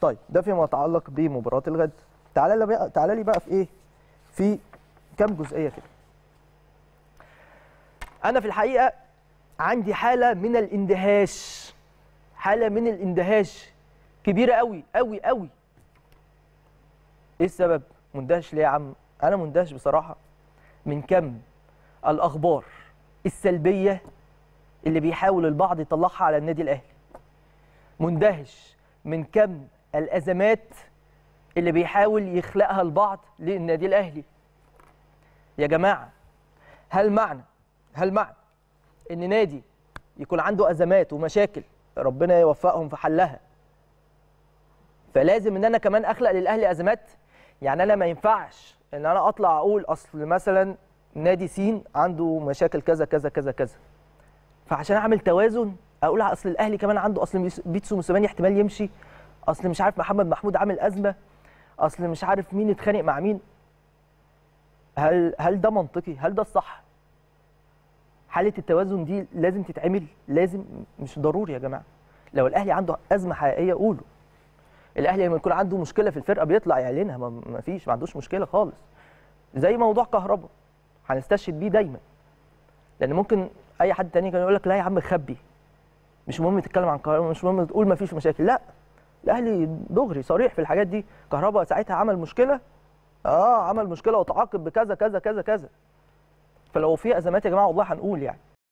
طيب ده فيما يتعلق بمباراه الغد تعالى لي بقى تعالى لي بقى في ايه في كام جزئيه كده انا في الحقيقه عندي حاله من الاندهاش حاله من الاندهاش كبيره قوي قوي قوي ايه السبب مندهش ليه يا عم انا مندهش بصراحه من كم الاخبار السلبيه اللي بيحاول البعض يطلعها على النادي الاهلي مندهش من كم الأزمات اللي بيحاول يخلقها البعض للنادي الأهلي يا جماعة هل معنى هل معنى إن نادي يكون عنده أزمات ومشاكل ربنا يوفقهم في حلها فلازم إن أنا كمان أخلق للأهلي أزمات يعني أنا ما ينفعش إن أنا أطلع أقول أصل مثلا نادي سين عنده مشاكل كذا كذا كذا كذا فعشان أعمل توازن اقول اصل الاهلي كمان عنده اصل بيتسو موسيماني احتمال يمشي اصل مش عارف محمد محمود عامل ازمه اصل مش عارف مين اتخانق مع مين هل هل ده منطقي هل ده الصح حاله التوازن دي لازم تتعمل لازم مش ضروري يا جماعه لو الاهلي عنده ازمه حقيقيه قوله الاهلي لما يكون عنده مشكله في الفرقه بيطلع يعلنها ما فيش ما عندوش مشكله خالص زي موضوع كهربا هنستشهد بيه دايما لان ممكن اي حد تاني كان يقول لك لا يا عم خبي مش مهم تتكلم عن كهربا مش مهم تقول ما فيش مشاكل لا الاهلي دغري صريح في الحاجات دي كهربا ساعتها عمل مشكله اه عمل مشكله وتعاقب بكذا كذا كذا كذا فلو في ازمات يا جماعه والله هنقول يعني